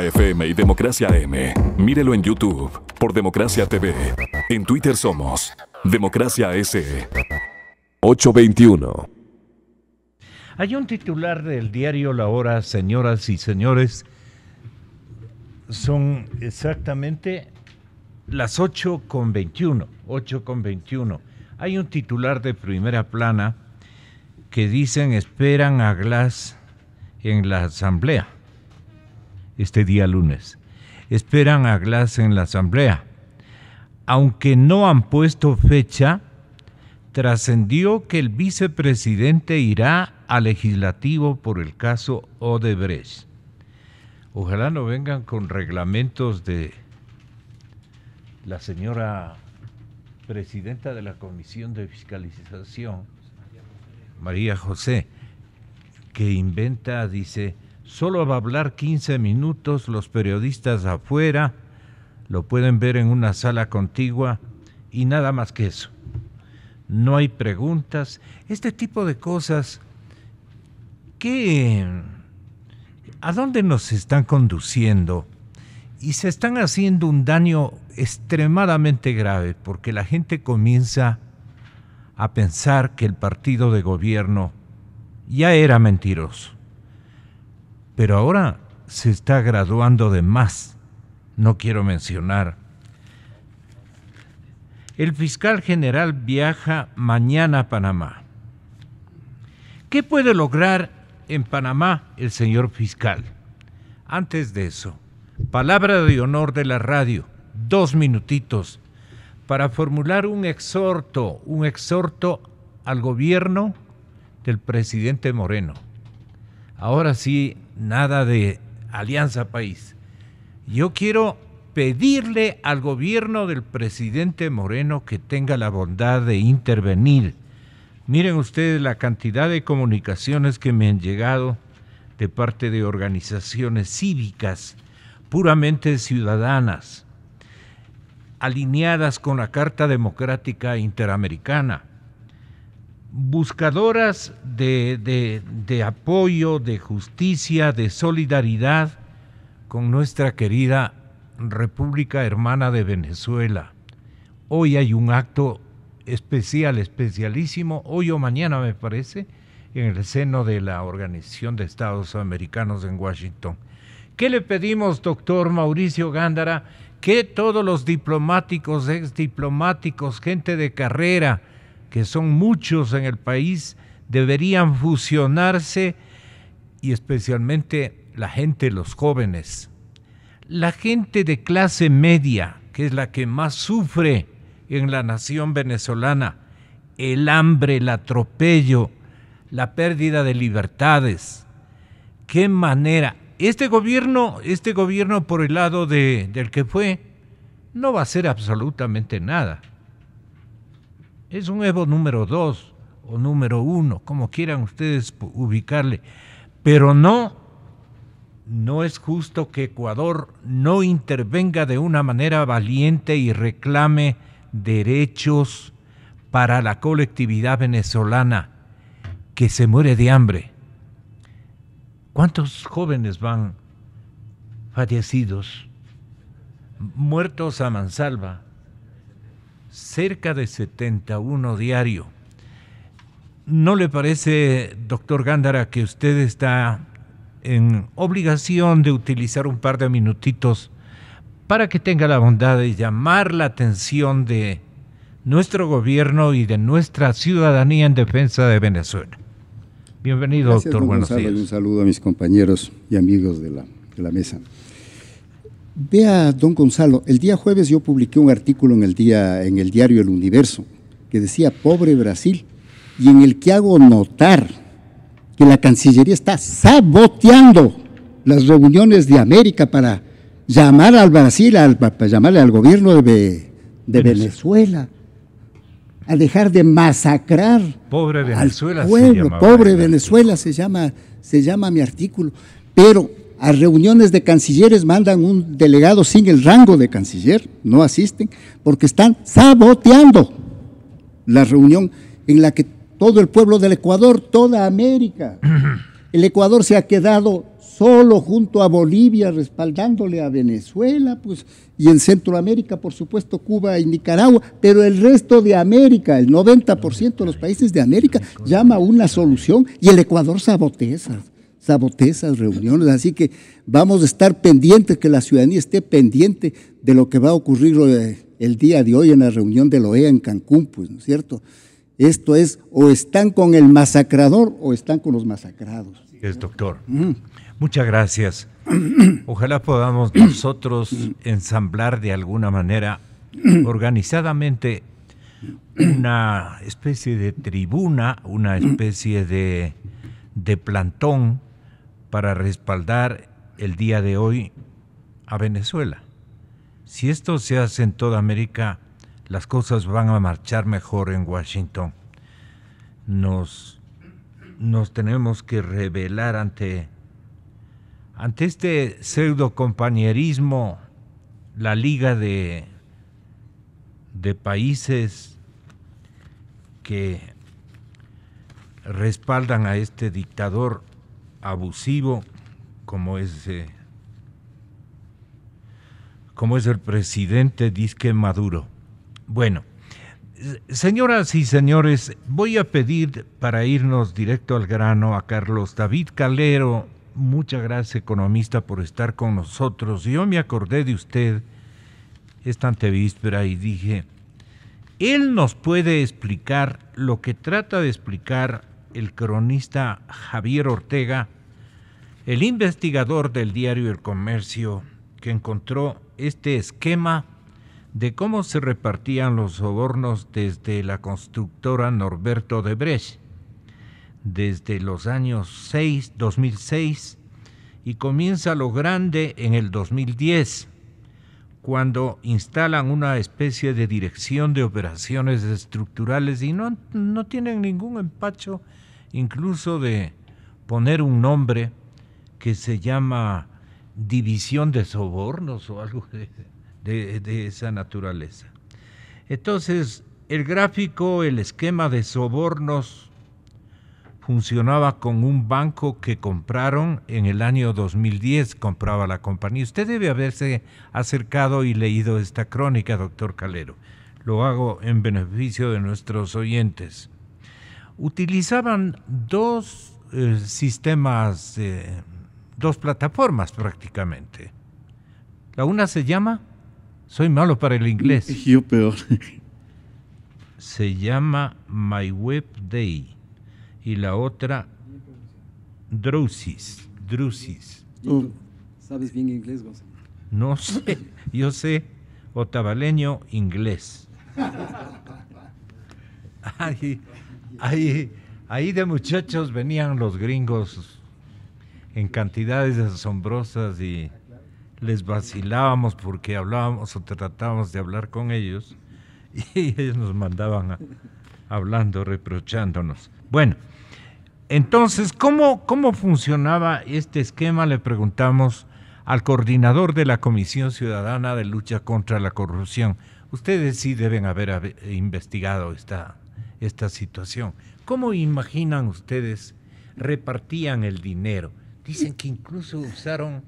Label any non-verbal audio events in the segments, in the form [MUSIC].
FM y Democracia M. Mírelo en YouTube por Democracia TV. En Twitter somos Democracia S. 821. Hay un titular del diario La Hora, señoras y señores. Son exactamente las 8 con 21. 8 con 21. Hay un titular de primera plana que dicen esperan a Glass en la asamblea este día lunes. Esperan a Glass en la asamblea. Aunque no han puesto fecha, trascendió que el vicepresidente irá al legislativo por el caso Odebrecht. Ojalá no vengan con reglamentos de la señora presidenta de la Comisión de Fiscalización, María José, que inventa, dice, Solo va a hablar 15 minutos los periodistas afuera, lo pueden ver en una sala contigua y nada más que eso. No hay preguntas, este tipo de cosas que a dónde nos están conduciendo y se están haciendo un daño extremadamente grave porque la gente comienza a pensar que el partido de gobierno ya era mentiroso pero ahora se está graduando de más. No quiero mencionar. El fiscal general viaja mañana a Panamá. ¿Qué puede lograr en Panamá el señor fiscal? Antes de eso, palabra de honor de la radio, dos minutitos, para formular un exhorto, un exhorto al gobierno del presidente Moreno. Ahora sí, nada de Alianza País. Yo quiero pedirle al gobierno del presidente Moreno que tenga la bondad de intervenir. Miren ustedes la cantidad de comunicaciones que me han llegado de parte de organizaciones cívicas, puramente ciudadanas, alineadas con la Carta Democrática Interamericana buscadoras de, apoyo, de justicia, de solidaridad con nuestra querida República Hermana de Venezuela. Hoy hay un acto especial, especialísimo, hoy o mañana me parece, en el seno de la Organización de Estados Americanos en Washington. ¿Qué le pedimos, doctor Mauricio Gándara, que todos los diplomáticos, ex diplomáticos, gente de carrera, que son muchos en el país, deberían fusionarse y especialmente la gente, los jóvenes. La gente de clase media, que es la que más sufre en la nación venezolana, el hambre, el atropello, la pérdida de libertades. Qué manera. Este gobierno, este gobierno por el lado del que fue, no va a hacer absolutamente nada es un Evo número dos o número uno, como quieran ustedes ubicarle, pero no no es justo que Ecuador no intervenga de una manera valiente y reclame derechos para la colectividad venezolana que se muere de hambre. ¿Cuántos jóvenes van fallecidos, muertos a mansalva? cerca de 71 diario. ¿No le parece, doctor Gándara, que usted está en obligación de utilizar un par de minutitos para que tenga la bondad de llamar la atención de nuestro gobierno y de nuestra ciudadanía en defensa de Venezuela? Bienvenido, doctor. Buenos un saludo a mis compañeros y amigos de la, de la mesa. Vea, don Gonzalo, el día jueves yo publiqué un artículo en el, día, en el diario El Universo que decía Pobre Brasil y en el que hago notar que la Cancillería está saboteando las reuniones de América para llamar al Brasil, al, para llamarle al gobierno de, Venezuela a dejar de masacrar pobre al pueblo, pobre Venezuela se llama se llama mi artículo, pero a reuniones de cancilleres mandan un delegado sin el rango de canciller, no asisten, porque están saboteando la reunión en la que todo el pueblo del Ecuador, toda América, [CLEARS THROAT] el Ecuador se ha quedado solo junto a Bolivia, respaldándole a Venezuela, pues, y en Centroamérica, por supuesto, Cuba y Nicaragua, pero el resto de América, el 90% de los países de América, llama a una solución y el Ecuador sabotea sabotea reuniones. Así que vamos a estar pendientes, que la ciudadanía esté pendiente de lo que va a ocurrir eh, el día de hoy en la reunión de la OEA en Cancún, pues, ¿no es cierto? Esto es, o están con el masacrador o están con los masacrados. Es, doctor. Muchas gracias. [CLEARS THROAT] Ojalá podamos [CLEARS THROAT] nosotros ensamblar de alguna manera [CLEARS THROAT] organizadamente una especie de tribuna, una especie de, de plantón para respaldar el día de hoy a Venezuela. Si esto se hace en toda América, las cosas van a marchar mejor en Washington. Nos, nos tenemos que revelar ante, ante este pseudo compañerismo, la liga de, de países que respaldan a este dictador abusivo como es, eh, como es el presidente Disque Maduro. Bueno, señoras y señores, voy a pedir para irnos directo al grano a Carlos David Calero. Muchas gracias, economista, por estar con nosotros. Yo me acordé de usted esta antevíspera y dije, él nos puede explicar lo que trata de explicar el cronista Javier Ortega, el investigador del diario El Comercio, que encontró este esquema de cómo se repartían los sobornos desde la constructora Norberto de Brecht, desde los años 6, 2006 y comienza lo grande en el 2010, cuando instalan una especie de dirección de operaciones estructurales y no, no tienen ningún empacho incluso de poner un nombre que se llama división de sobornos o algo de, esa naturaleza. Entonces, el gráfico, el esquema de sobornos funcionaba con un banco que compraron en el año 2010, compraba la compañía. Usted debe haberse acercado y leído esta crónica, doctor Calero. Lo hago en beneficio de nuestros oyentes utilizaban dos eh, sistemas, eh, dos plataformas prácticamente. La una se llama, soy malo para el inglés. [LAUGHS] Se llama My Web Day y la otra Drusis. Oh. ¿Sabes bien inglés, No sé, yo sé otavaleño inglés. [LAUGHS] Ahí, ahí de muchachos venían los gringos en cantidades asombrosas y les vacilábamos porque hablábamos o tratábamos de hablar con ellos [LAUGHS] y ellos nos mandaban hablando, reprochándonos. Bueno, entonces, ¿cómo, ¿cómo funcionaba este esquema? Le preguntamos al coordinador de la Comisión Ciudadana de Lucha contra la Corrupción. Ustedes sí deben haber investigado esta, esta situación. ¿Cómo imaginan ustedes repartían el dinero? Dicen que incluso usaron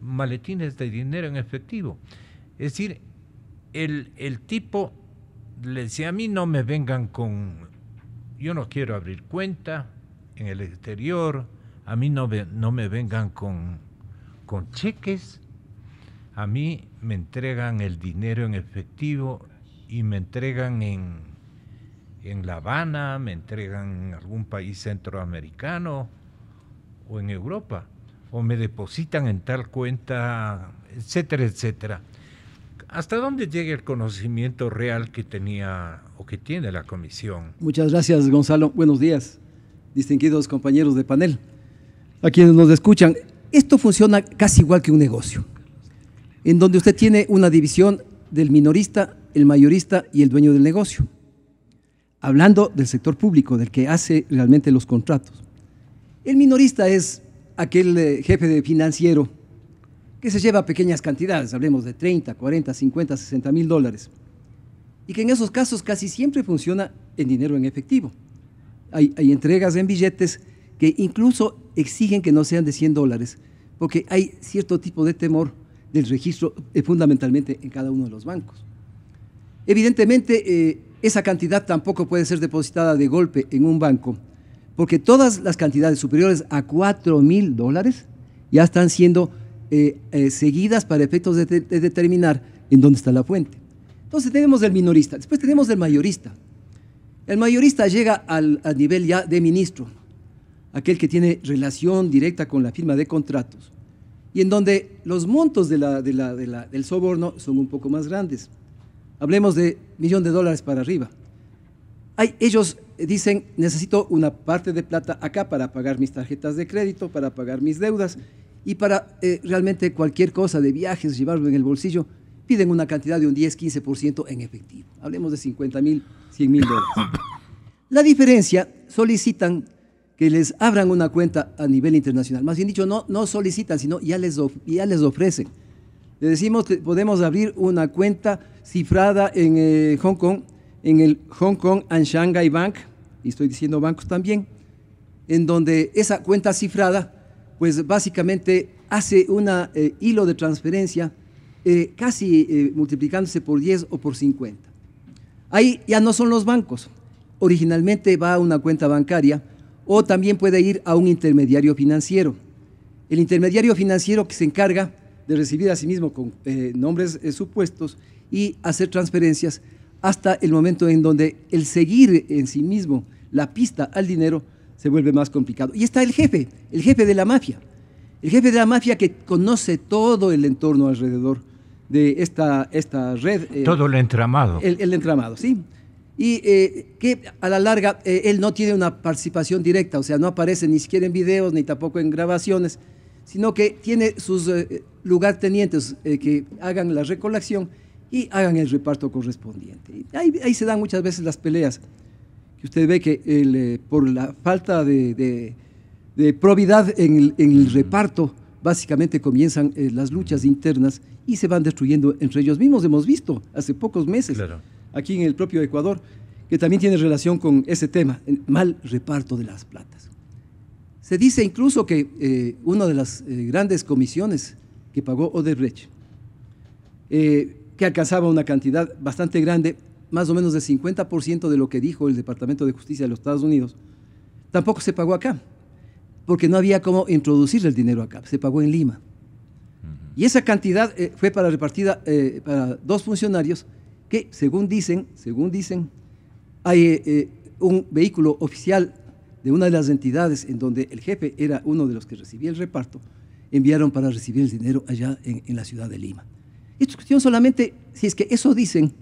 maletines de dinero en efectivo. Es decir, el, tipo le decía, a mí no me vengan con, yo no quiero abrir cuenta en el exterior, a mí no, no me vengan con, con cheques, a mí me entregan el dinero en efectivo y me entregan en en La Habana, me entregan en algún país centroamericano o en Europa, o me depositan en tal cuenta, etcétera, etcétera. ¿Hasta dónde llega el conocimiento real que tenía o que tiene la comisión? Muchas gracias, Gonzalo. Buenos días, distinguidos compañeros de panel. A quienes nos escuchan, esto funciona casi igual que un negocio, en donde usted tiene una división del minorista, el mayorista y el dueño del negocio hablando del sector público, del que hace realmente los contratos. El minorista es aquel eh, jefe de financiero que se lleva pequeñas cantidades, hablemos de 30, 40, 50, 60 mil dólares, y que en esos casos casi siempre funciona en dinero en efectivo. Hay, entregas en billetes que incluso exigen que no sean de 100 dólares, porque hay cierto tipo de temor del registro eh, fundamentalmente en cada uno de los bancos. Evidentemente, eh, esa cantidad tampoco puede ser depositada de golpe en un banco, porque todas las cantidades superiores a 4 mil dólares ya están siendo eh, eh, seguidas para efectos de, determinar en dónde está la fuente. Entonces tenemos el minorista, después tenemos el mayorista. El mayorista llega al, nivel ya de ministro, aquel que tiene relación directa con la firma de contratos, y en donde los montos del soborno son un poco más grandes. Hablemos de millón de dólares para arriba. ellos dicen, necesito una parte de plata acá para pagar mis tarjetas de crédito, para pagar mis deudas y para eh, realmente cualquier cosa de viajes, llevarlo en el bolsillo, piden una cantidad de un 10-15% en efectivo. Hablemos de 50 mil, 100 mil dólares. La diferencia, solicitan que les abran una cuenta a nivel internacional. Más bien dicho, no, no solicitan, sino ya les, ya les ofrecen. Le decimos que podemos abrir una cuenta cifrada en eh, Hong Kong, en el Hong Kong and Shanghai Bank, y estoy diciendo bancos también, en donde esa cuenta cifrada, pues básicamente hace un eh, hilo de transferencia eh, casi multiplicándose por 10 o por 50. Ahí ya no son los bancos, originalmente va a una cuenta bancaria o también puede ir a un intermediario financiero. El intermediario financiero que se encarga de recibir a sí mismo con eh, nombres eh, supuestos y hacer transferencias hasta el momento en donde el seguir en sí mismo la pista al dinero se vuelve más complicado. Y está el jefe, el jefe de la mafia, el jefe de la mafia que conoce todo el entorno alrededor de esta, esta red. Eh, todo el entramado. El, entramado, sí. Y que a la larga él no tiene una participación directa, o sea, no aparece ni siquiera en videos ni tampoco en grabaciones, sino que tiene sus eh, lugartenientes eh, que hagan la recolección y hagan el reparto correspondiente. Ahí, se dan muchas veces las peleas, que usted ve que eh, por la falta de, probidad en el, reparto, básicamente comienzan las luchas internas y se van destruyendo entre ellos mismos. Hemos visto hace pocos meses, aquí en el propio Ecuador, que también tiene relación con ese tema, mal reparto de las platas. Se dice incluso que eh, una de las eh, grandes comisiones que pagó Odebrecht, eh, que alcanzaba una cantidad bastante grande, más o menos del 50% de lo que dijo el Departamento de Justicia de los Estados Unidos, tampoco se pagó acá, porque no había cómo introducir el dinero acá, se pagó en Lima. Y esa cantidad fue para repartida para dos funcionarios que, según dicen, según dicen, hay un vehículo oficial de una de las entidades en donde el jefe era uno de los que recibía el reparto, enviaron para recibir el dinero allá en, la ciudad de Lima. Esto cuestión solamente, si es que eso dicen,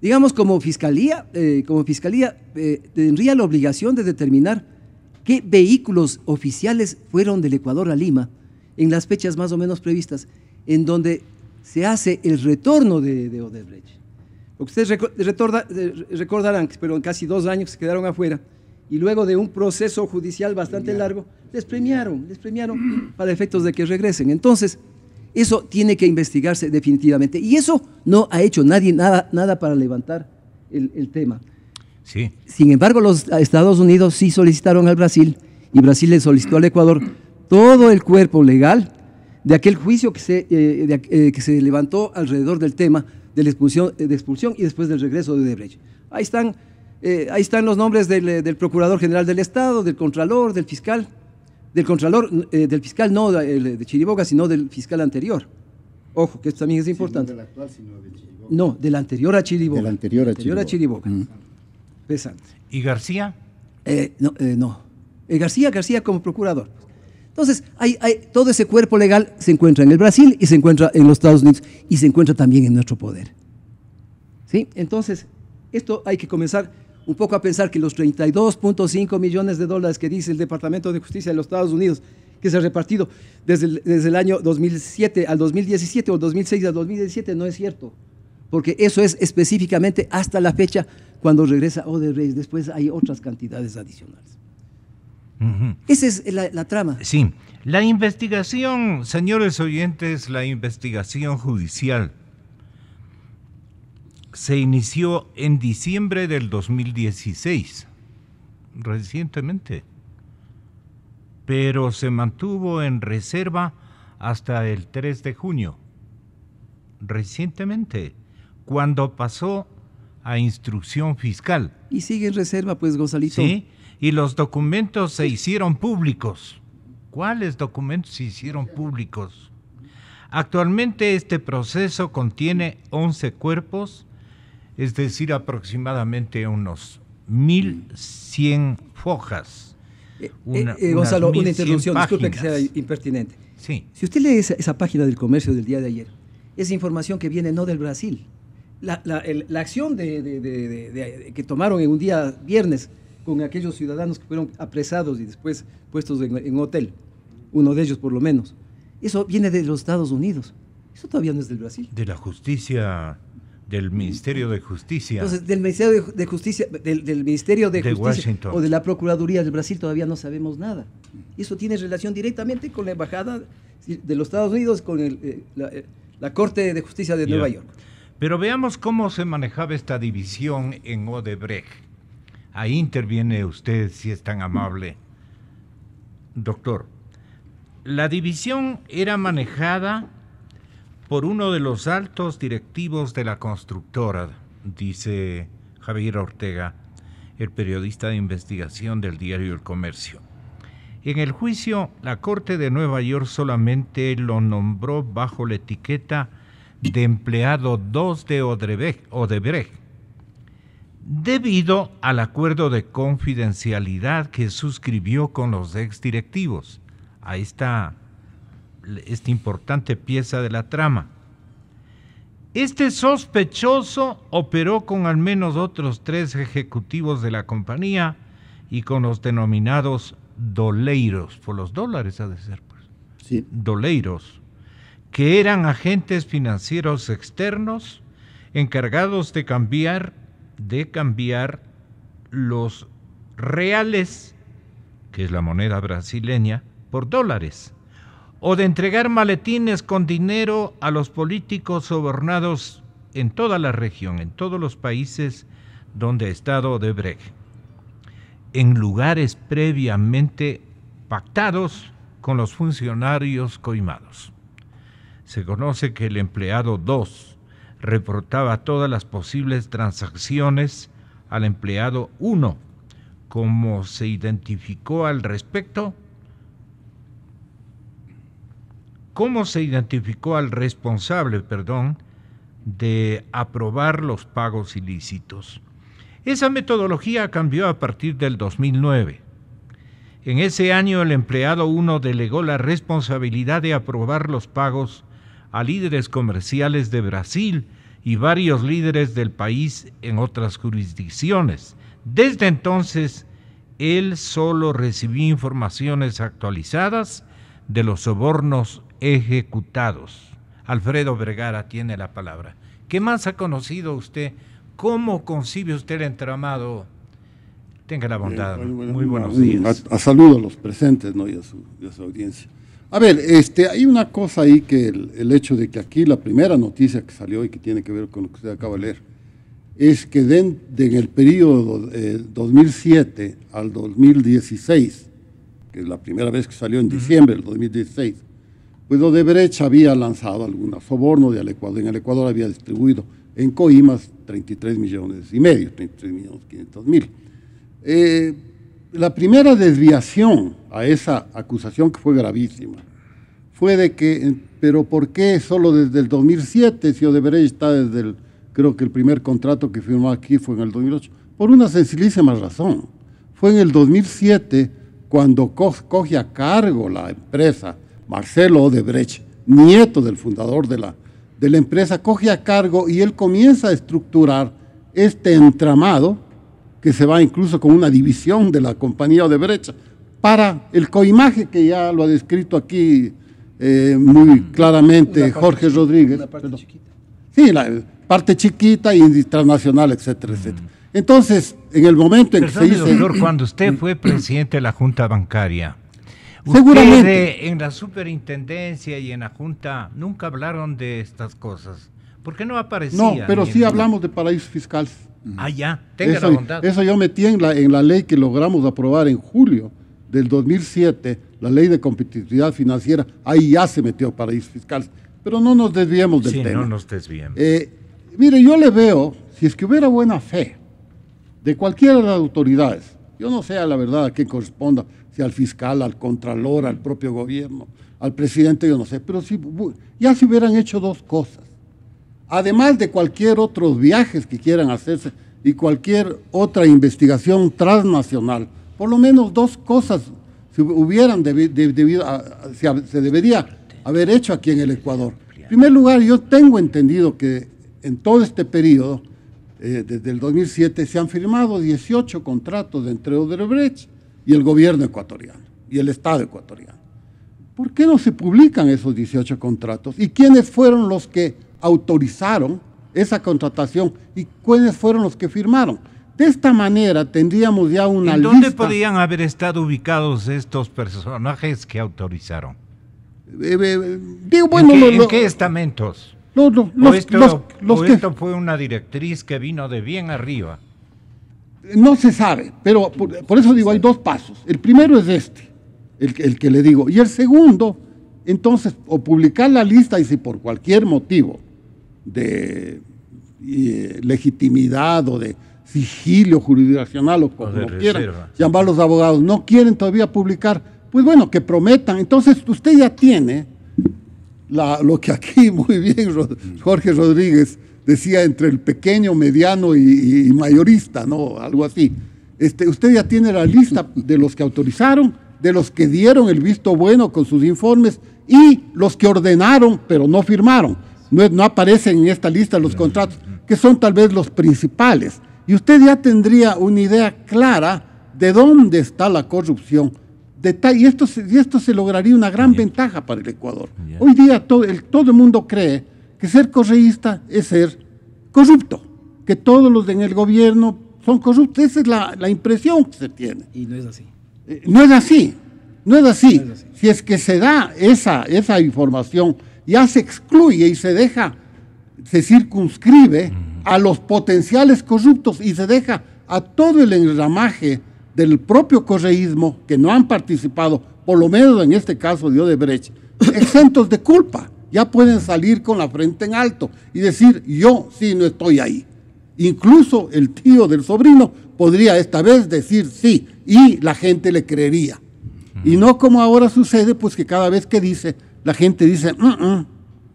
digamos como fiscalía, eh, como fiscalía eh, tendría la obligación de determinar qué vehículos oficiales fueron del Ecuador a Lima en las fechas más o menos previstas, en donde se hace el retorno de, de Odebrecht. ustedes recordarán, pero en casi dos años se quedaron afuera, y luego de un proceso judicial bastante largo, les premiaron, les premiaron para efectos de que regresen. Entonces, eso tiene que investigarse definitivamente. Y eso no ha hecho nadie nada, nada para levantar el, tema. Sí. Sin embargo, los Estados Unidos sí solicitaron al Brasil y Brasil le solicitó al Ecuador todo el cuerpo legal de aquel juicio que se, eh, eh, que se levantó alrededor del tema de la expulsión, de expulsión y después del regreso de Debrecht. Ahí están eh, ahí están los nombres eh, del, Procurador General del Estado, del Contralor, del fiscal, del Contralor, eh, del fiscal no de, Chiriboga, sino del fiscal anterior. Ojo, que esto también es importante. no del actual, sino de Chiriboga. No, del anterior a Chiriboga. Del anterior a, Chiriboga. Pesante. ¿Y García? no, no. García, García como procurador. Entonces, hay, todo ese cuerpo legal se encuentra en el Brasil y se encuentra en los Estados Unidos y se encuentra también en nuestro poder. ¿Sí? Entonces, esto hay que comenzar un poco a pensar que los 32.5 millones de dólares que dice el Departamento de Justicia de los Estados Unidos que se ha repartido desde el, desde el año 2007 al 2017 o 2006 al 2017 no es cierto, porque eso es específicamente hasta la fecha cuando regresa Odebrecht, después hay otras cantidades adicionales. Esa es la, la trama. Sí, la investigación, señores oyentes, la investigación judicial se inició en diciembre del 2016, recientemente, pero se mantuvo en reserva hasta el 3 de junio, recientemente, cuando pasó a instrucción fiscal. Y sigue en reserva, pues, Gonzalito. Sí, y los documentos se hicieron públicos. ¿Cuáles documentos se hicieron públicos? Actualmente este proceso contiene 11 cuerpos, es decir, aproximadamente unos 1.100 fojas. Eh, eh, eh, Gonzalo, una interrupción, disculpe que sea impertinente. Si usted lee esa, página del comercio del día de ayer, es información que viene no del Brasil. La, acción de, que tomaron en un día viernes con aquellos ciudadanos que fueron apresados y después puestos en, en hotel, uno de ellos por lo menos, eso viene de los Estados Unidos. Eso todavía no es del Brasil. De la justicia del Ministerio de Justicia. Entonces, del Ministerio de Justicia, del, Ministerio de, Justicia o de la Procuraduría del Brasil todavía no sabemos nada. eso tiene relación directamente con la Embajada de los Estados Unidos, con eh, eh, la, Corte de Justicia de Nueva York. Pero veamos cómo se manejaba esta división en Odebrecht. Ahí interviene usted, si es tan amable. Doctor, la división era manejada por uno de los altos directivos de la constructora, dice Javier Ortega, el periodista de investigación del diario El Comercio. En el juicio, la Corte de Nueva York solamente lo nombró bajo la etiqueta de empleado 2 de Odebrecht, debido al acuerdo de confidencialidad que suscribió con los exdirectivos. a está esta importante pieza de la trama. Este sospechoso operó con al menos otros tres ejecutivos de la compañía y con los denominados doleiros, por los dólares ha de ser, pues. Doleiros, que eran agentes financieros externos encargados de cambiar, de cambiar los reales, que es la moneda brasileña, por dólares o de entregar maletines con dinero a los políticos sobornados en toda la región, en todos los países donde ha estado Odebrecht, en lugares previamente pactados con los funcionarios coimados. Se conoce que el empleado 2 reportaba todas las posibles transacciones al empleado 1. Como se identificó al respecto, cómo se identificó al responsable, perdón, de aprobar los pagos ilícitos. Esa metodología cambió a partir del 2009. En ese año el empleado 1 delegó la responsabilidad de aprobar los pagos a líderes comerciales de Brasil y varios líderes del país en otras jurisdicciones. Desde entonces, él solo recibió informaciones actualizadas de los sobornos ejecutados. Alfredo Vergara tiene la palabra. ¿Qué más ha conocido usted? ¿Cómo concibe usted el entramado? Tenga la bondad. Eh, muy buenos días. A, saludo a los presentes ¿no? y, a su, audiencia. A ver, este, hay una cosa ahí que el, hecho de que aquí la primera noticia que salió y que tiene que ver con lo que usted acaba de leer, es que de, en el periodo 2007 eh, al 2016, que es la primera vez que salió en diciembre del 2016, pues Odebrecht había lanzado algún soborno al Ecuador. En el Ecuador había distribuido en Coimas 33 millones y medio, 33 mil. Eh, la primera desviación a esa acusación, que fue gravísima, fue de que, eh, pero ¿por qué solo desde el 2007 si Odebrecht está desde el, creo que el primer contrato que firmó aquí fue en el 2008? Por una sencillísima razón. Fue en el 2007 cuando coge a cargo la empresa Marcelo Odebrecht, nieto del fundador de la, de la empresa, coge a cargo y él comienza a estructurar este entramado que se va incluso con una división de la compañía Odebrecht para el coimaje que ya lo ha descrito aquí eh, muy claramente Jorge Rodríguez. La Sí, la parte chiquita y transnacional, etcétera, mm. etcétera. Entonces, en el momento en que se dice... cuando usted fue presidente de la Junta Bancaria, Seguramente. en la superintendencia y en la Junta nunca hablaron de estas cosas. ¿Por qué no aparecía? No, pero sí hablamos de paraísos fiscales. Ah, ya, tenga eso, la bondad. Eso yo metí en la, en la ley que logramos aprobar en julio del 2007, la ley de competitividad financiera. Ahí ya se metió paraísos fiscales. Pero no nos desviemos del sí, tema. no nos eh, mire, yo le veo, si es que hubiera buena fe de cualquiera de las autoridades, yo no sé a la verdad a qué corresponda si al fiscal, al contralor, al propio gobierno, al presidente, yo no sé, pero si, ya se hubieran hecho dos cosas. Además de cualquier otro viaje que quieran hacerse y cualquier otra investigación transnacional, por lo menos dos cosas se hubieran debido se, debería haber hecho aquí en el Ecuador. En primer lugar, yo tengo entendido que en todo este periodo, eh, desde el 2007, se han firmado 18 contratos de de Odebrecht y el gobierno ecuatoriano y el Estado ecuatoriano. ¿Por qué no se publican esos 18 contratos? ¿Y quiénes fueron los que autorizaron esa contratación? ¿Y quiénes fueron los que firmaron? De esta manera tendríamos ya una ¿En dónde podían haber estado ubicados estos personajes que autorizaron? Eh, eh, eh, bueno, ¿En, qué, estamentos? No, no, no, esto fue una directriz que vino de bien arriba. No se sabe, pero por, eso digo, hay dos pasos. El primero es este, el, que le digo. Y el segundo, entonces, o publicar la lista y si por cualquier motivo de eh, legitimidad o de sigilo jurisdiccional o como quieran los abogados, no quieren todavía publicar, pues bueno, que prometan. Entonces usted ya tiene lo que aquí [LAUGHS] muy bien Jorge Rodríguez decía entre el pequeño, mediano y, mayorista, ¿no? Algo así. Este, usted ya tiene la lista de los que autorizaron, de los que dieron el visto bueno con sus informes y los que ordenaron pero no firmaron. No, no aparecen en esta lista los contratos, que son tal vez los principales. Y usted ya tendría una idea clara de dónde está la corrupción. y, esto, y esto se lograría una gran ventaja para el Ecuador. Hoy día todo el, todo el mundo cree que ser correísta es ser corrupto, que todos los en el gobierno son corruptos. Esa es la, impresión que se tiene. Y eh, no es así. no es así, no es así. Si es que se da esa, esa información, ya se excluye y se deja, se circunscribe a los potenciales corruptos y se deja a todo el enramaje del propio correísmo que no han participado, por lo menos en este caso de Odebrecht, [COUGHS] exentos de culpa ya pueden salir con la frente en alto y decir, yo sí no estoy ahí. Incluso el tío del sobrino podría esta vez decir sí y la gente le creería. Y no como ahora sucede, pues que cada vez que dice, la gente dice, mm, mm",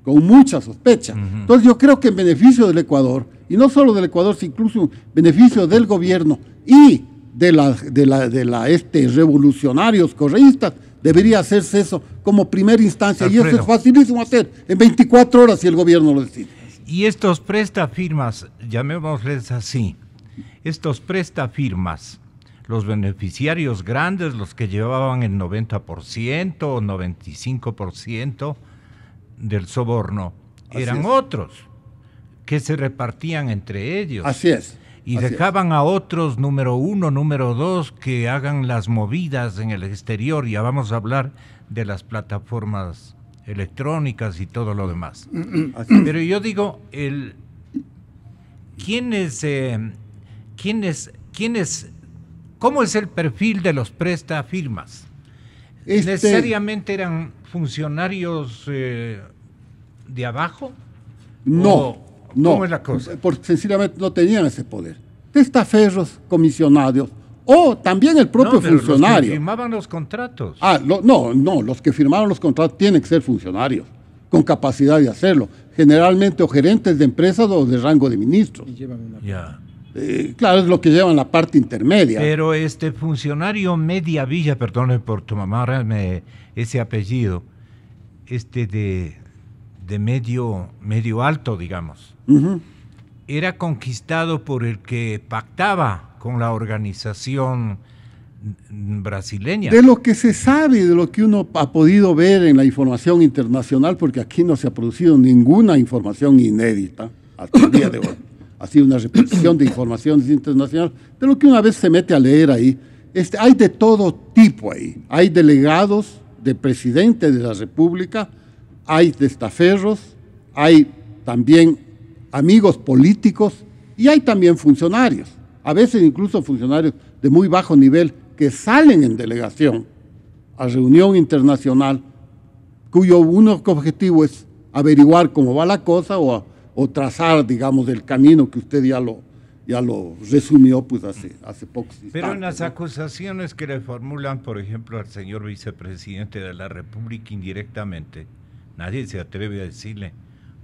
con mucha sospecha. Entonces yo creo que en beneficio del Ecuador, y no solo del Ecuador, sino incluso en beneficio del gobierno y de la, de la, este, revolucionarios correístas, Debería hacerse eso como primera instancia y eso es facilísimo hacer en 24 horas si el gobierno lo decide. Y estos prestafirmas, llamémosles así, estos prestafirmas, los beneficiarios grandes, los que llevaban el 90% o 95% del soborno, eran otros que se repartían entre ellos. Así es y dejaban a otros, número uno, número dos, que hagan las movidas en el exterior. Ya vamos a hablar de las plataformas electrónicas y todo lo demás. [CLEARS THROAT] Pero yo digo, el, ¿quiénes, eh, quiénes, cómo es el perfil de los presta firmas este ¿Necesariamente eran funcionarios eh, de abajo? No. No, ¿Cómo es la cosa? Porque sencillamente no tenían ese poder. Testaferros, comisionarios, o también el propio funcionario. Los que firmaban los contratos. Ah, no, no, los que firmaron los contratos tienen que ser funcionarios con capacidad de hacerlo, generalmente o gerentes de empresas o de rango de ministros. Eh, claro, es lo que llevan la parte intermedia. Pero este funcionario Media Villa, perdone por tu mamá, ese apellido, este de de medio, medio alto, digamos. Era conquistado por el que pactaba con la organización brasileña. De lo que se sabe, de lo que uno ha podido ver en la información internacional, porque aquí no se ha producido ninguna información inédita hasta el día de hoy. Ha sido una repetición de informaciones internacionales, de lo que una vez se mete a leer ahí. Este, hay de todo tipo ahí. Hay delegados de presidente de la República, hay destaferros, hay también amigos políticos y hay también funcionarios, a veces incluso funcionarios de muy bajo nivel que salen en delegación a reunión internacional cuyo único objetivo es averiguar cómo va la cosa o, trazar, digamos, el camino que usted ya lo, ya lo resumió pues hace, hace pocos instantes. Pero en las acusaciones que le formulan, por ejemplo, al señor vicepresidente de la República indirectamente, Nadie se atreve a decirle,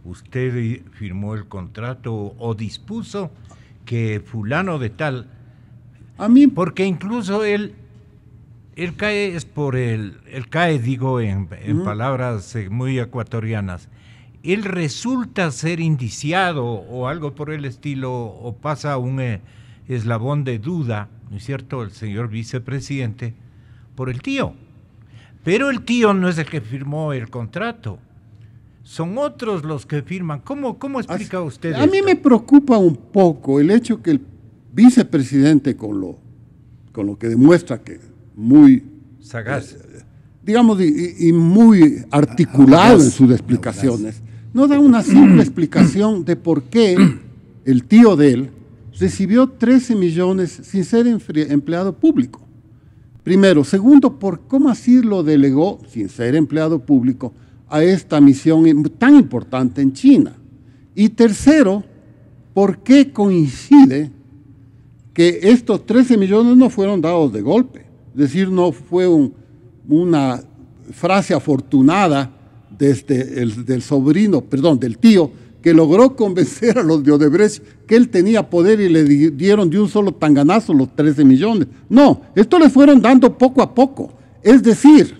usted firmó el contrato o dispuso que fulano de tal... A mí... Porque incluso él, él cae, es por el, él cae, digo, en, palabras eh, muy ecuatorianas, él resulta ser indiciado o algo por el estilo, o pasa un eh, eslabón de duda, ¿no es cierto?, el señor vicepresidente, por el tío. Pero el tío no es el que firmó el contrato son otros los que firman. ¿Cómo, cómo explica usted? A mí me preocupa un poco el hecho que el vicepresidente, con lo, con lo que demuestra que muy sagaz, eh, digamos, y, muy articulado en sus explicaciones, no da una simple explicación de por qué el tío de él recibió 13 millones sin ser empleado público. Primero. Segundo, por cómo así lo delegó, sin ser empleado público, a esta misión tan importante en China? Y tercero, ¿por qué coincide que estos 13 millones no fueron dados de golpe? Es decir, no fue una frase afortunada del sobrino, perdón, del tío, que logró convencer a los de Odebrecht que él tenía poder y le dieron de un solo tanganazo los 13 millones. No, esto le fueron dando poco a poco. Es decir,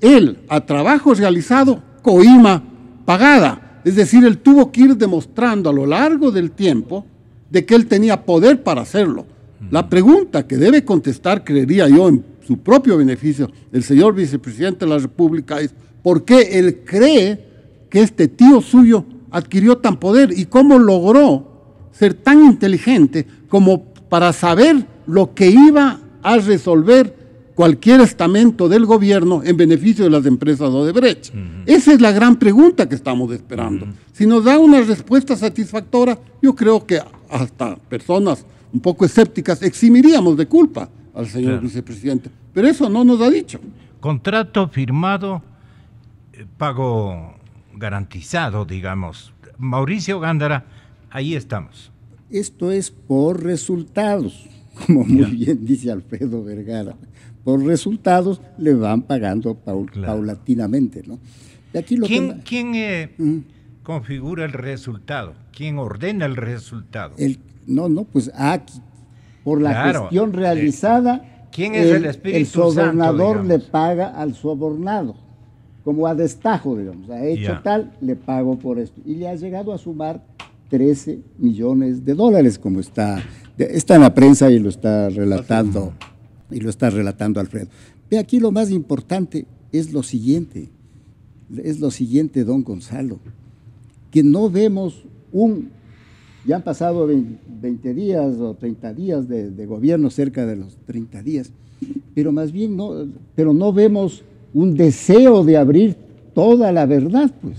él a trabajo realizado coima pagada. Es decir, él tuvo que ir demostrando a lo largo del tiempo de que él tenía poder para hacerlo. La pregunta que debe contestar, creería yo, en su propio beneficio, el señor vicepresidente de la República es, ¿por qué él cree que este tío suyo adquirió tan poder y cómo logró ser tan inteligente como para saber lo que iba a resolver cualquier estamento del gobierno en beneficio de las empresas Odebrecht? de Esa es la gran pregunta que estamos esperando. Si nos da una respuesta satisfactoria, yo creo que hasta personas un poco escépticas eximiríamos de culpa al señor vicepresidente, pero eso no nos ha dicho. Contrato firmado, eh, pago garantizado, digamos. Mauricio Gándara, ahí estamos. Esto es por resultados, [LAUGHS] como muy bien dice Alfredo Vergara por resultados le van pagando paulatinamente. ¿no? ¿Quién, eh, ¿Mm? configura el resultado? ¿Quién ordena el resultado? El, no, no, pues aquí, ah, por la gestión eh, realizada, el, le paga al sobornado, como a destajo, digamos, ha hecho tal, le pago por esto. Y le ha llegado a sumar 13 millones de dólares, como está, está en la prensa y lo está relatando y lo está relatando Alfredo. Ve aquí lo más importante es lo siguiente, es lo siguiente, don Gonzalo, que no vemos un, ya han pasado 20 días o 30 días de, gobierno, cerca de los 30 días, pero más bien no, pero no vemos un deseo de abrir toda la verdad, pues.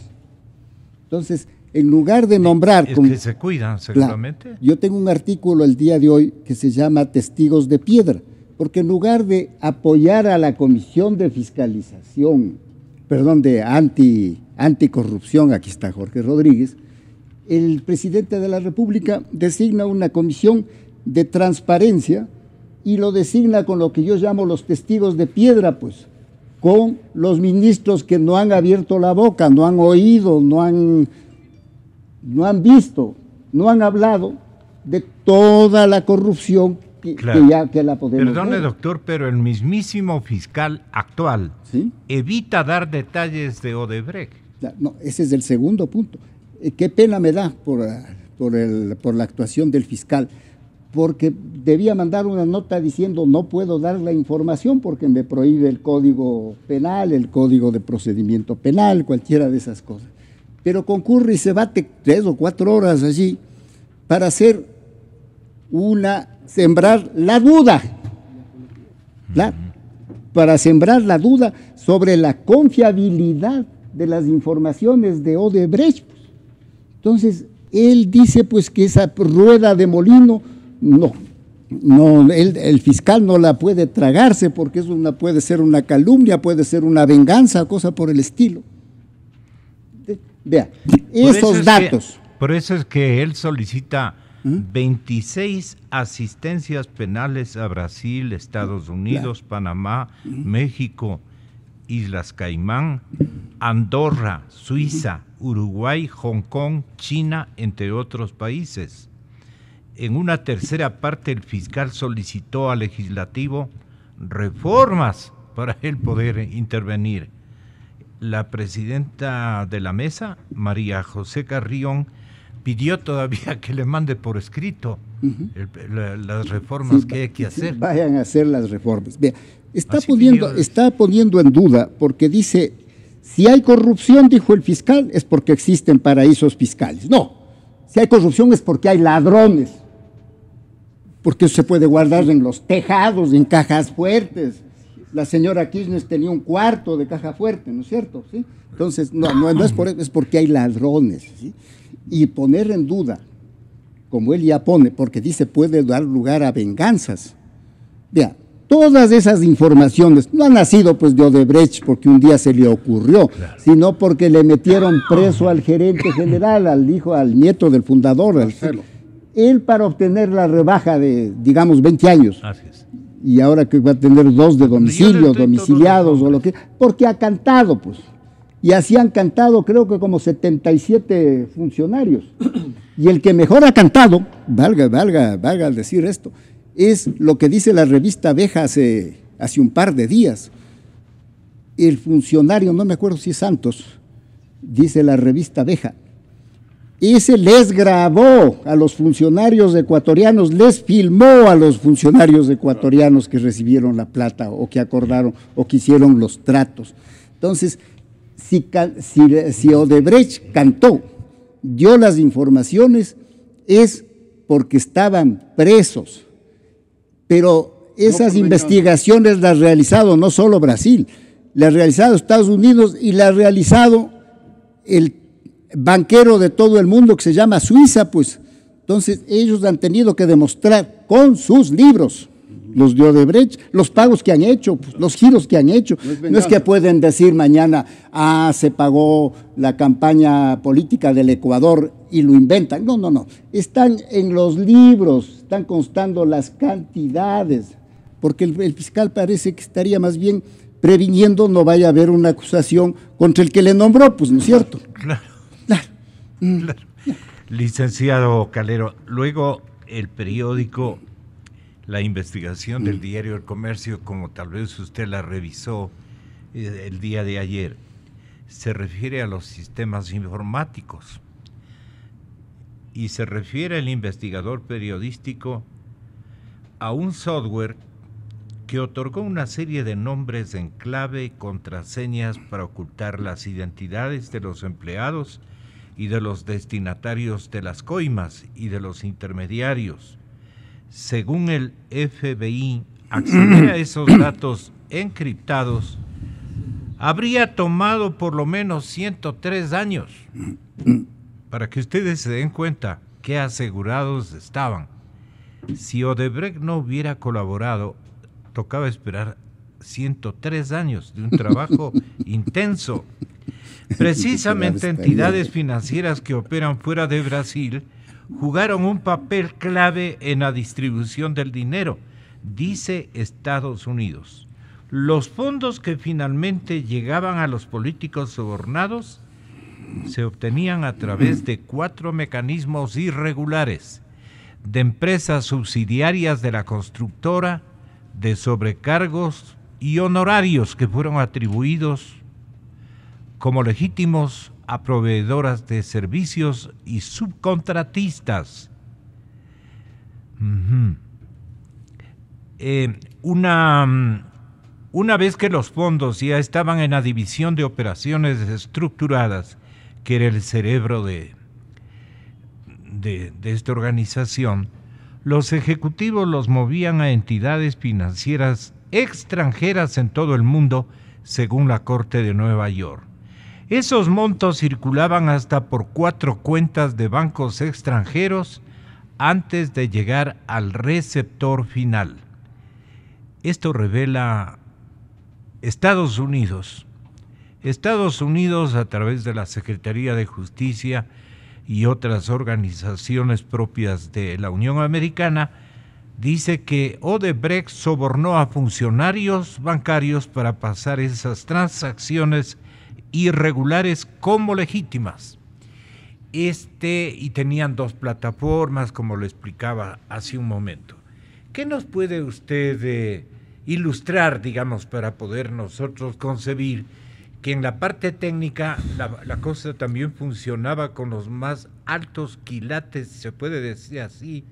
Entonces, en lugar de nombrar... Es que se cuidan, seguramente. yo tengo un artículo el día de hoy que se llama Testigos de Piedra, porque en lugar de apoyar a la Comisión de Fiscalización, perdón, de anti, anticorrupción, aquí está Jorge Rodríguez, el presidente de la República designa una comisión de transparencia y lo designa con lo que yo llamo los testigos de piedra, pues, con los ministros que no han abierto la boca, no han oído, no han, no han visto, no han hablado de toda la corrupción que, la doctor, pero el mismísimo fiscal actual evita dar detalles de Odebrecht. No, ese es el segundo punto. Eh, ¿Qué pena me da por, eh, por la actuación del fiscal? Porque debía mandar una nota diciendo no puedo dar la información porque me prohíbe el código penal, el código de procedimiento penal, cualquiera de esas cosas. Pero concurre y se bate tres o cuatro horas allí para hacer una sembrar la duda, para sembrar la duda sobre la confiabilidad de las informaciones de Odebrecht. Entonces, él dice pues que esa rueda de molino, no, no el fiscal no la puede tragarse porque eso puede ser una calumnia, puede ser una venganza, cosa por el estilo. Vea, esos datos. por eso es que él solicita 26 asistencias penales a Brasil, Estados Unidos, Panamá, México, Islas Caimán, Andorra, Suiza, Uruguay, Hong Kong, China, entre otros países. En una tercera parte el fiscal solicitó al legislativo reformas para él poder intervenir. La presidenta de la mesa, María José Carrión, pidió todavía que le mande por escrito las reformas que hay que hacer. [LAUGHS] Vayan a hacer las reformas. Bien, está, poniendo, está poniendo en duda porque dice, si hay corrupción, dijo el fiscal, es porque existen paraísos fiscales. No, si hay corrupción es porque hay ladrones, porque se puede guardar en los tejados, en cajas fuertes. La señora Kirchner tenía un cuarto de caja fuerte, ¿no es cierto? ¿Sí? Entonces, no, no, es por eso, es porque hay ladrones. ¿sí? y poner en duda, como él ya pone, porque dice puede dar lugar a venganzas. Vea, todas esas informaciones no han nacido pues de Odebrecht porque un día se le ocurrió, sino porque le metieron preso al gerente general, al hijo, al nieto del fundador. al él para obtener la rebaja de, digamos, 20 años. Y ahora que va a tener dos de domicilio, domiciliados o lo que... Porque ha cantado, pues y así han cantado creo que como 77 funcionarios. Y el que mejor ha cantado, valga, valga, valga decir esto, es lo que dice la revista Abeja hace, hace un par de días. El funcionario, no me acuerdo si es Santos, dice la revista Abeja, ese les grabó a los funcionarios ecuatorianos, les filmó a los funcionarios ecuatorianos que recibieron la plata o que acordaron o que hicieron los tratos. Entonces, si, Odebrecht cantó, dio las informaciones, es porque estaban presos. Pero esas pues, investigaciones las ha realizado no solo Brasil, las ha realizado Estados Unidos y las ha realizado el banquero de todo el mundo que se llama Suiza, pues. Entonces ellos han tenido que demostrar con sus libros los dio de brecha, los pagos que han hecho, pues, los giros que han hecho. No es, que pueden decir mañana, ah, se pagó la campaña política del Ecuador y lo inventan. No, no, no. Están en los libros, están constando las cantidades, porque el, fiscal parece que estaría más bien previniendo no vaya a haber una acusación contra el que le nombró, pues no es cierto. claro. claro. Mm. Licenciado Calero, luego el periódico la investigación del mm. diario El Comercio, como tal vez usted la revisó eh, el día de ayer, se refiere a los sistemas informáticos y se refiere el investigador periodístico a un software que otorgó una serie de nombres en clave y contraseñas para ocultar las identidades de los empleados y de los destinatarios de las coimas y de los intermediarios según el FBI, acceder a [CLEARS THROAT] esos datos encriptados habría tomado por lo menos 103 años. [CLEARS THROAT] Para que ustedes se den cuenta qué asegurados estaban. Si Odebrecht no hubiera colaborado, tocaba esperar 103 años de un trabajo [LAUGHS] intenso. Precisamente [LAUGHS] entidades financieras que operan fuera de Brasil jugaron un papel clave en la distribución del dinero, dice Estados Unidos. Los fondos que finalmente llegaban a los políticos sobornados se obtenían a través de cuatro mecanismos irregulares, de empresas subsidiarias de la constructora, de sobrecargos y honorarios que fueron atribuidos como legítimos a proveedoras de servicios y subcontratistas. Eh, una, mm, una vez que los fondos ya estaban en la división de operaciones estructuradas, que era el cerebro de, de esta organización, los ejecutivos los movían a entidades financieras extranjeras en todo el mundo, según la Corte de Nueva York. Esos montos circulaban hasta por cuatro cuentas de bancos extranjeros antes de llegar al receptor final. Esto revela Estados Unidos. Estados Unidos a través de la Secretaría de Justicia y otras organizaciones propias de la Unión Americana, dice que Odebrecht sobornó a funcionarios bancarios para pasar esas transacciones irregulares como legítimas. Este, y tenían dos plataformas, como lo explicaba hace un momento. ¿Qué nos puede usted eh, ilustrar, digamos, para poder nosotros concebir que en la parte técnica la, la cosa también funcionaba con los más altos quilates, se puede decir así,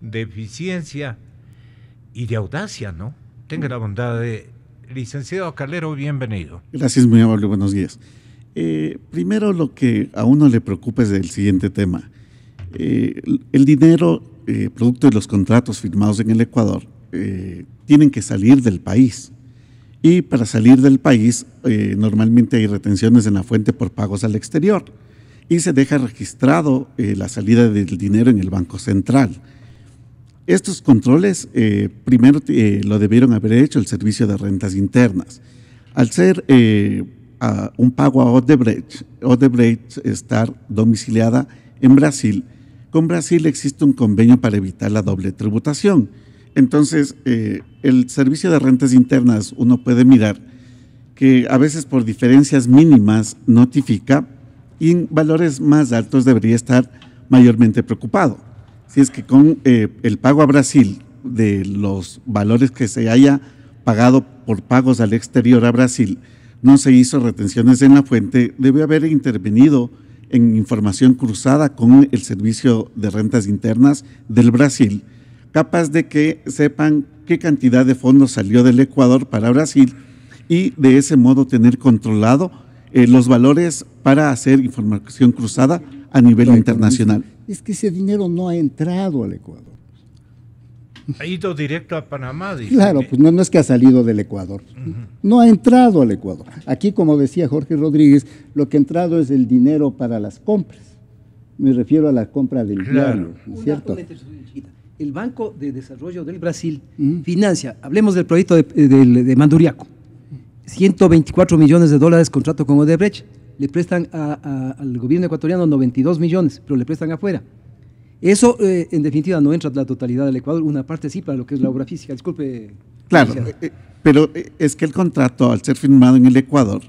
de eficiencia y de audacia, ¿no? Tenga la bondad de Licenciado Calero, bienvenido. Gracias, muy amable, buenos días. Eh, primero lo que a uno le preocupa es el siguiente tema. Eh, el dinero, eh, producto de los contratos firmados en el Ecuador, tienen que salir del país. Y para salir del país, normalmente hay retenciones en la fuente por pagos al exterior. Y se deja registrado la salida del dinero en el Banco Central. Estos controles eh, primero eh, lo debieron haber hecho el Servicio de Rentas Internas. Al ser eh, un pago a Odebrecht, Odebrecht estar domiciliada en Brasil, con Brasil existe un convenio para evitar la doble tributación. Entonces, el Servicio de Rentas Internas uno puede mirar que a veces por diferencias mínimas notifica y en valores más altos debería estar mayormente preocupado si es que con eh, el pago a Brasil de los valores que se haya pagado por pagos al exterior a Brasil, no se hizo retenciones en la fuente, debe haber intervenido en información cruzada con el Servicio de Rentas Internas del Brasil, capaz de que sepan qué cantidad de fondos salió del Ecuador para Brasil y de ese modo tener controlado eh, los valores para hacer información cruzada a nivel internacional es que ese dinero no ha entrado al Ecuador. Ha ido directo a Panamá, Claro, pues no, es que ha salido del Ecuador. No ha entrado al Ecuador. Aquí, como decía Jorge Rodríguez, lo que ha entrado es el dinero para las compras. Me refiero a la compra del claro. ¿cierto? El Banco de Desarrollo del Brasil financia, hablemos del proyecto de Manduriaco, 124 millones de dólares contrato con Odebrecht. Le prestan al gobierno ecuatoriano 92 millones, pero le prestan afuera. Eso, eh, en definitiva, no entra la totalidad del Ecuador, una parte sí para lo que es la obra física. Disculpe. Claro, eh, eh, pero es que el contrato, al ser firmado en el Ecuador,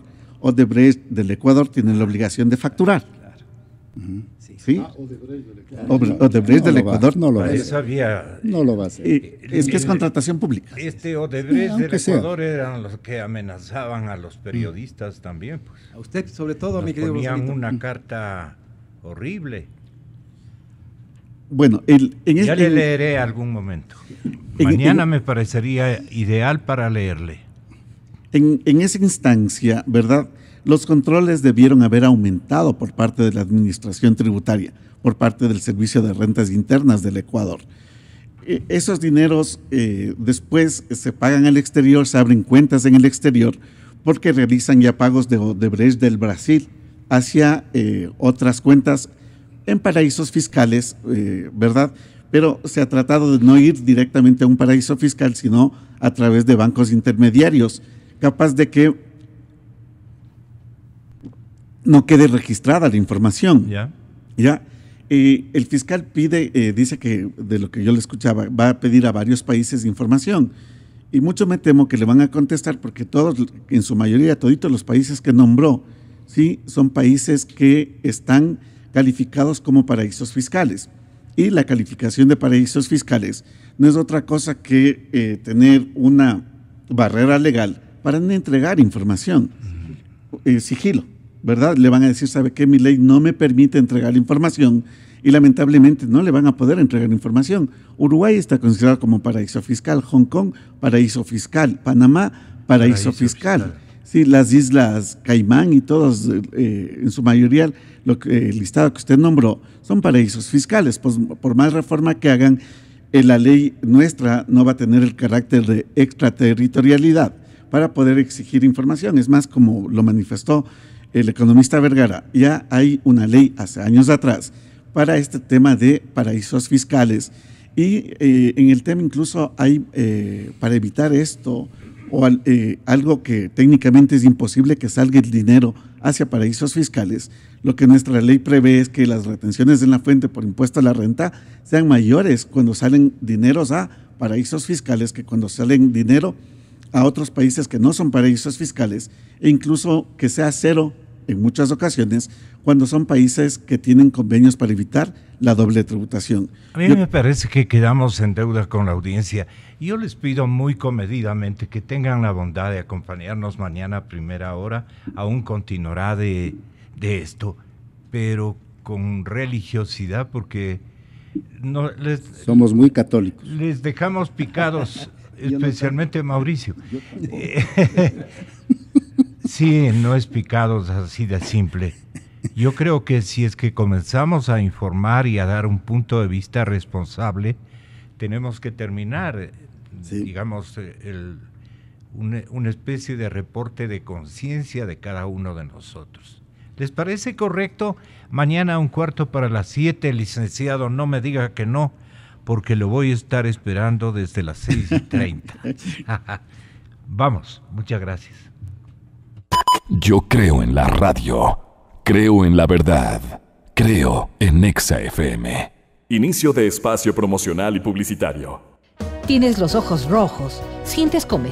Odebrecht del Ecuador tiene la obligación de facturar. Claro. ¿Sí? Ah, Odebrecht del Ecuador. no, lo va a hacer. no lo va a hacer. es que es eh, contratación pública. Este Odebrecht del Ecuador eran los que amenazaban a los periodistas también. Pues. A usted, sobre todo, mi querido. Ponían una carta horrible. Bueno, el, en ya este le leeré algún momento. Mañana me parecería ideal para leerle. En, en esa instancia, ¿verdad? los controles debieron haber aumentado por parte de la Administración Tributaria, por parte del Servicio de Rentas Internas del Ecuador. E, esos dineros eh, después se pagan al exterior, se abren cuentas en el exterior, porque realizan ya pagos de Odebrecht del Brasil hacia eh, otras cuentas en paraísos fiscales, eh, ¿verdad? Pero se ha tratado de no ir directamente a un paraíso fiscal, sino a través de bancos intermediarios, capaz de que no quede registrada la información. Ya. Ya. el fiscal pide, eh, dice que de lo que yo le escuchaba, va a pedir a varios países información. Y mucho me temo que le van a contestar porque todos, en su mayoría, toditos los países que nombró, sí, son países que están calificados como paraísos fiscales. Y la calificación de paraísos fiscales no es otra cosa que eh, tener una barrera legal para no entregar información, eh, sigilo. ¿verdad? Le van a decir, ¿sabe qué? Mi ley no me permite entregar información y lamentablemente no le van a poder entregar información. Uruguay está considerado como paraíso fiscal, Hong Kong paraíso fiscal, Panamá paraíso, fiscal. Sí, las islas Caimán y todos eh, eh, en su mayoría, el listado que usted nombró, son paraísos fiscales. Pues, por más reforma que hagan, eh, la ley nuestra no va a tener el carácter de extraterritorialidad para poder exigir información. Es más, como lo manifestó el economista Vergara, ya hay una ley hace años atrás para este tema de paraísos fiscales y eh, en el tema incluso hay, eh, para evitar esto, o eh, algo que técnicamente es imposible que salga el dinero hacia paraísos fiscales, lo que nuestra ley prevé es que las retenciones en la fuente por impuesto a la renta sean mayores cuando salen dineros a paraísos fiscales que cuando salen dinero a otros países que no son paraísos fiscales e incluso que sea cero en muchas ocasiones cuando son países que tienen convenios para evitar la doble tributación. A mí me parece que quedamos en deuda con la audiencia. Yo les pido muy comedidamente que tengan la bondad de acompañarnos mañana a primera hora. Aún continuará de, de esto, pero con religiosidad porque no les, somos muy católicos. Les dejamos picados, [LAUGHS] especialmente Mauricio. [LAUGHS] Sí, no es picados así de simple. Yo creo que si es que comenzamos a informar y a dar un punto de vista responsable, tenemos que terminar, eh, digamos, eh, una, una, especie de reporte de conciencia de cada uno de nosotros. ¿Les parece correcto? Mañana a un cuarto para las siete, licenciado, no me diga que no, porque lo voy a estar esperando desde las seis y treinta. [LAUGHS] [LAUGHS] Vamos, muchas gracias. Yo creo en la radio. Creo en la verdad. Creo en Nexa FM. Inicio de espacio promocional y publicitario. Tienes los ojos rojos, sientes comezón.